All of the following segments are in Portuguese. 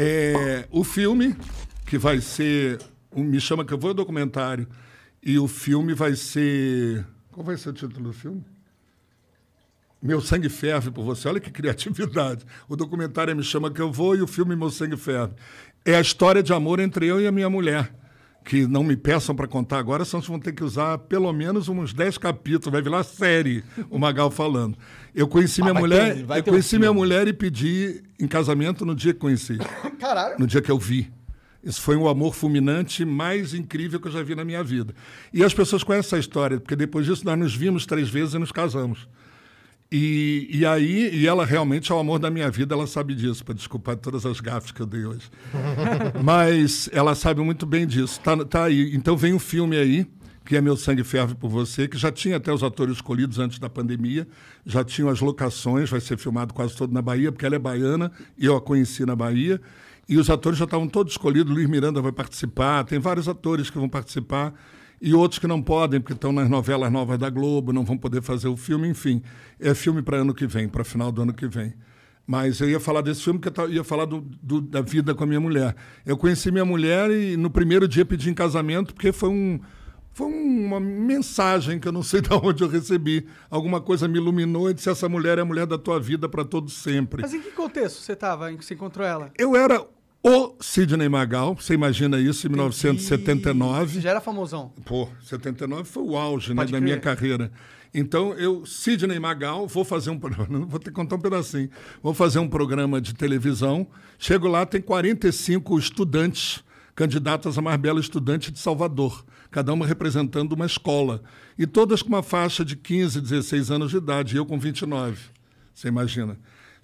É, o filme, que vai ser. Um, me chama que eu vou ao documentário. E o filme vai ser. Qual vai ser o título do filme? Meu Sangue Ferve por Você. Olha que criatividade. O documentário é, Me Chama Que Eu Vou e o filme Meu Sangue Ferve. É a história de amor entre eu e a minha mulher que não me peçam para contar agora, senão vocês vão ter que usar pelo menos uns 10 capítulos, vai virar série, o Magal falando. Eu conheci ah, minha mulher, ter, eu conheci um minha mulher e pedi em casamento no dia que conheci. Caralho. No dia que eu vi. Isso foi o amor fulminante mais incrível que eu já vi na minha vida. E as pessoas conhecem essa história, porque depois disso nós nos vimos três vezes e nos casamos. E, e aí, e ela realmente é o amor da minha vida, ela sabe disso, para desculpar todas as gafas que eu dei hoje. Mas ela sabe muito bem disso. Tá, tá aí. Então vem um filme aí, que é Meu Sangue Ferve por Você, que já tinha até os atores escolhidos antes da pandemia, já tinham as locações, vai ser filmado quase todo na Bahia, porque ela é baiana e eu a conheci na Bahia. E os atores já estavam todos escolhidos, Luiz Miranda vai participar, tem vários atores que vão participar e outros que não podem, porque estão nas novelas novas da Globo, não vão poder fazer o filme, enfim. É filme para ano que vem, para final do ano que vem. Mas eu ia falar desse filme, que eu ia falar do, do, da vida com a minha mulher. Eu conheci minha mulher e no primeiro dia pedi em casamento, porque foi, um, foi uma mensagem que eu não sei de onde eu recebi. Alguma coisa me iluminou e disse: essa mulher é a mulher da tua vida para todo sempre. Mas em que contexto você estava? em que Você encontrou ela? Eu era o Sidney Magal, você imagina isso em 1979. já era famosão. Pô, 79 foi o auge né, da minha carreira. Então, eu, Sidney Magal, vou fazer um programa, vou que contar um pedacinho. Vou fazer um programa de televisão. Chego lá, tem 45 estudantes, candidatas a mais bela estudante de Salvador, cada uma representando uma escola. E todas com uma faixa de 15, 16 anos de idade, e eu com 29. Você imagina?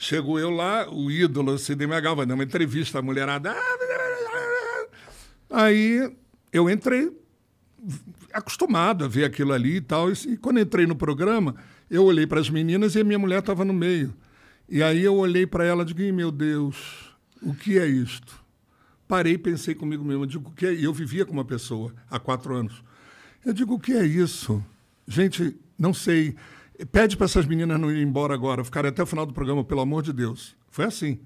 Chegou eu lá, o ídolo Sidney Magal vai dar uma entrevista, a mulherada. Ah, aí eu entrei acostumado a ver aquilo ali e tal. E quando entrei no programa, eu olhei para as meninas e a minha mulher estava no meio. E aí eu olhei para ela e digo, meu Deus, o que é isto? Parei, pensei comigo mesmo, eu digo, o que é? Eu vivia com uma pessoa há quatro anos. Eu digo, o que é isso? Gente, não sei. Pede para essas meninas não irem embora agora, ficarem até o final do programa, pelo amor de Deus. Foi assim.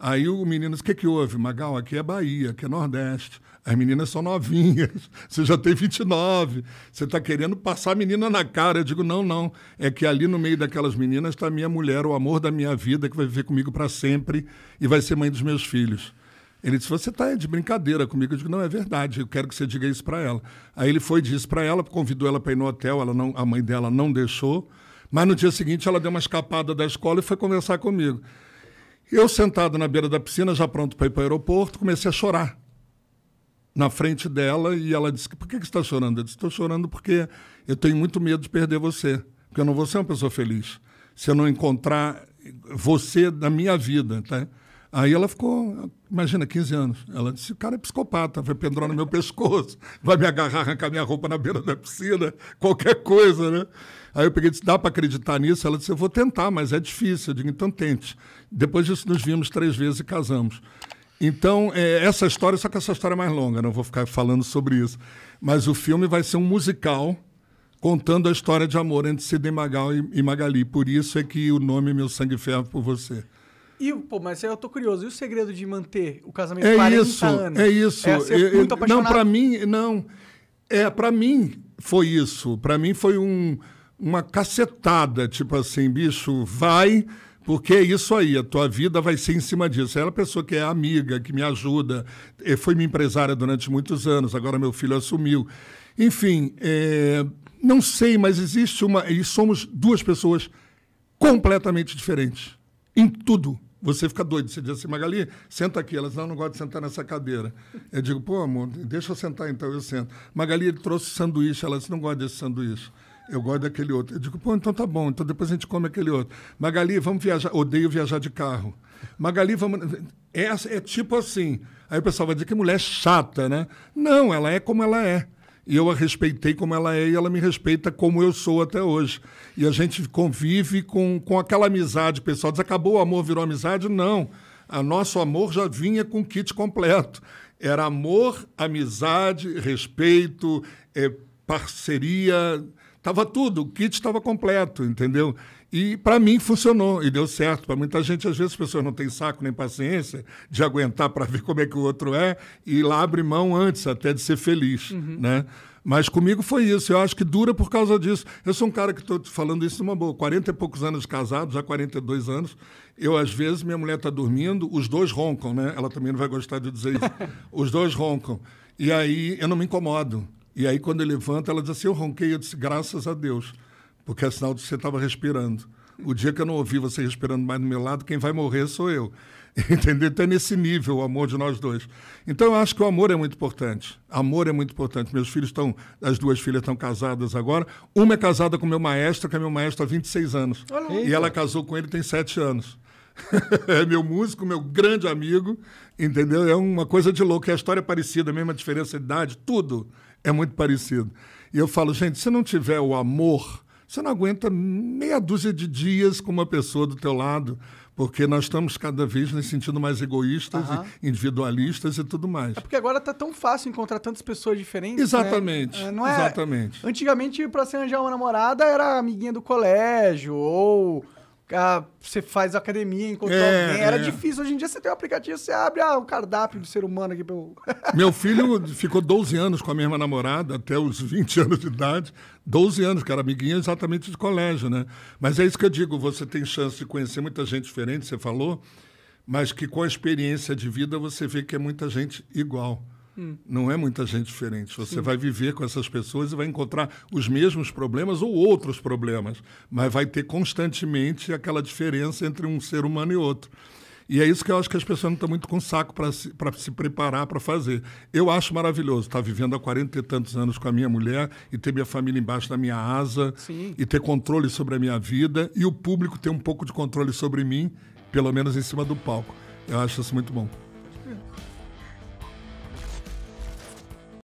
Aí o menino disse: O que, que houve? Magal, aqui é Bahia, aqui é Nordeste. As meninas são novinhas, você já tem 29, você está querendo passar a menina na cara. Eu digo: Não, não. É que ali no meio daquelas meninas está minha mulher, o amor da minha vida, que vai viver comigo para sempre e vai ser mãe dos meus filhos. Ele disse: Você está de brincadeira comigo. Eu digo: Não, é verdade, eu quero que você diga isso para ela. Aí ele foi, disse para ela, convidou ela para ir no hotel, ela não, a mãe dela não deixou. Mas no dia seguinte ela deu uma escapada da escola e foi conversar comigo. Eu sentado na beira da piscina, já pronto para ir para o aeroporto, comecei a chorar na frente dela e ela disse: Por que, que você está chorando? Eu disse: Estou chorando porque eu tenho muito medo de perder você, porque eu não vou ser uma pessoa feliz se eu não encontrar você na minha vida. Tá? Aí ela ficou, imagina, 15 anos. Ela disse: o cara é psicopata, vai pendurar no meu pescoço, vai me agarrar, arrancar minha roupa na beira da piscina, qualquer coisa, né? Aí eu peguei e disse: dá para acreditar nisso? Ela disse: eu vou tentar, mas é difícil. Eu digo: então tente. Depois disso, nos vimos três vezes e casamos. Então, é, essa história, só que essa história é mais longa, não vou ficar falando sobre isso. Mas o filme vai ser um musical contando a história de amor entre Sidney Magal e Magali. Por isso é que o nome Meu Sangue Ferro por Você. E, pô, mas eu tô curioso. E o segredo de manter o casamento é 40 isso, anos? É isso, é, é isso. Não, para mim, não. É, para mim foi isso. Para mim foi um, uma cacetada, tipo assim, bicho, vai, porque é isso aí, a tua vida vai ser em cima disso. Ela é a pessoa que é amiga, que me ajuda, foi minha empresária durante muitos anos, agora meu filho assumiu. Enfim, é, não sei, mas existe uma. E somos duas pessoas completamente diferentes em tudo você fica doido. Você diz assim, Magali, senta aqui. Elas, não, não gosto de sentar nessa cadeira. Eu digo, pô, amor, deixa eu sentar então, eu sento. Magali, ele trouxe sanduíche. Elas, não gosta desse sanduíche. Eu gosto daquele outro. Eu digo, pô, então tá bom. Então depois a gente come aquele outro. Magali, vamos viajar. Odeio viajar de carro. Magali, vamos... É, é tipo assim. Aí o pessoal vai dizer que mulher é chata, né? Não, ela é como ela é e eu a respeitei como ela é e ela me respeita como eu sou até hoje. E a gente convive com, com aquela amizade, pessoal. Diz, acabou o amor, virou amizade? Não. A nosso amor já vinha com kit completo. Era amor, amizade, respeito, é, parceria, estava tudo, o kit estava completo, entendeu? E para mim funcionou e deu certo. Para muita gente, às vezes, as pessoas não têm saco nem paciência de aguentar para ver como é que o outro é e lá abre mão antes até de ser feliz. Uhum. Né? Mas comigo foi isso. Eu acho que dura por causa disso. Eu sou um cara que estou falando isso numa boa. 40 e poucos anos casado, já 42 anos. Eu, às vezes, minha mulher está dormindo, os dois roncam, né? Ela também não vai gostar de dizer isso. os dois roncam. E aí eu não me incomodo. E aí, quando ele levanta, ela diz assim: Eu ronquei. Eu disse: Graças a Deus porque é sinal de que você estava respirando. O dia que eu não ouvi você respirando mais do meu lado, quem vai morrer sou eu. Entendeu? Então é nesse nível o amor de nós dois. Então eu acho que o amor é muito importante. Amor é muito importante. Meus filhos estão, as duas filhas estão casadas agora. Uma é casada com meu maestro, que é meu maestro há 26 anos. Olha, e ela casou com ele tem 7 anos. é meu músico, meu grande amigo, entendeu? É uma coisa de louco, é a história é parecida, a mesma diferença de idade, tudo é muito parecido. E eu falo, gente, se não tiver o amor, você não aguenta meia dúzia de dias com uma pessoa do teu lado, porque nós estamos cada vez nos sentindo mais egoístas, uhum. e individualistas e tudo mais. É porque agora está tão fácil encontrar tantas pessoas diferentes. Né? Exatamente. Né? Não é... Exatamente. Antigamente, para se arranjar uma namorada, era amiguinha do colégio ou você faz academia, encontrou é, alguém. Era é. difícil. Hoje em dia você tem um aplicativo, você abre ah, o cardápio do ser humano aqui. pelo Meu filho ficou 12 anos com a mesma namorada, até os 20 anos de idade. 12 anos, que era amiguinha exatamente de colégio, né? Mas é isso que eu digo, você tem chance de conhecer muita gente diferente, você falou, mas que com a experiência de vida você vê que é muita gente igual. Não é muita gente diferente. Você Sim. vai viver com essas pessoas e vai encontrar os mesmos problemas ou outros problemas, mas vai ter constantemente aquela diferença entre um ser humano e outro. E é isso que eu acho que as pessoas não estão muito com saco para se, se preparar para fazer. Eu acho maravilhoso estar tá vivendo há quarenta e tantos anos com a minha mulher e ter minha família embaixo da minha asa Sim. e ter controle sobre a minha vida e o público ter um pouco de controle sobre mim, pelo menos em cima do palco. Eu acho isso muito bom.